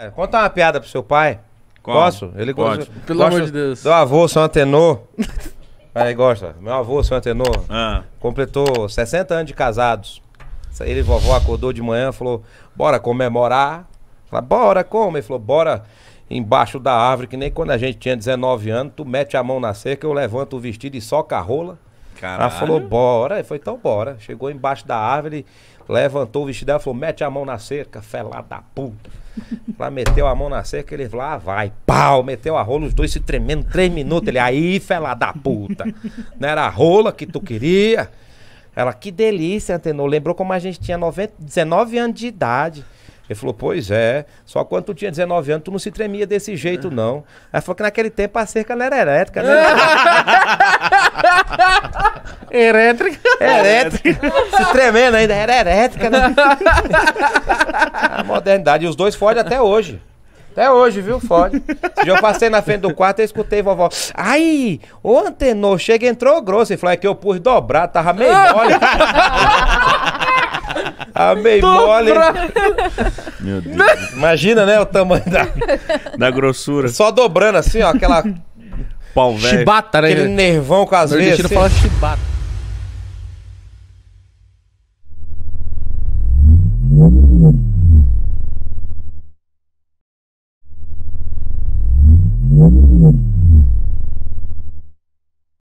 É, conta uma piada pro seu pai. Qual? Posso? Ele Pode. gosta. Pelo gosta amor de Deus. Meu avô, São Antenor. Aí gosta. Meu avô, São Antenor, Ah. completou 60 anos de casados. Ele vovó acordou de manhã falou: bora comemorar. Fala, bora, como? Ele falou, bora embaixo da árvore, que nem quando a gente tinha 19 anos, tu mete a mão na cerca, eu levanto o vestido e soca a rola. Caralho. Ela falou, bora. E foi então bora. Chegou embaixo da árvore, levantou o vestido dela, falou, mete a mão na cerca, fé da puta. Lá meteu a mão na cerca, ele lá vai, pau, meteu a rola, os dois se tremendo, três minutos. Ele, aí, fela da puta. Não era a rola que tu queria? Ela, que delícia, Antenor. Lembrou como a gente tinha 90, 19 anos de idade. Ele falou, pois é, só quando tu tinha 19 anos, tu não se tremia desse jeito, não. Ela falou que naquele tempo a cerca não era elétrica, né? elétrica. É elétrica. Se tremendo ainda, era elétrica, né? A modernidade. E os dois fodem até hoje. Até hoje, viu? Fode. Já eu passei na frente do quarto e escutei vovó. Ai, o Antenor, chega entrou grosso. E falou, é que eu pus dobrar, tava meio mole. A meio mole. Meu Deus. Imagina, né, o tamanho da... Da grossura. Só dobrando assim, ó, aquela... Pau velho. Chibata, né? Aquele nervão com as vezes. Assim. fala chibata.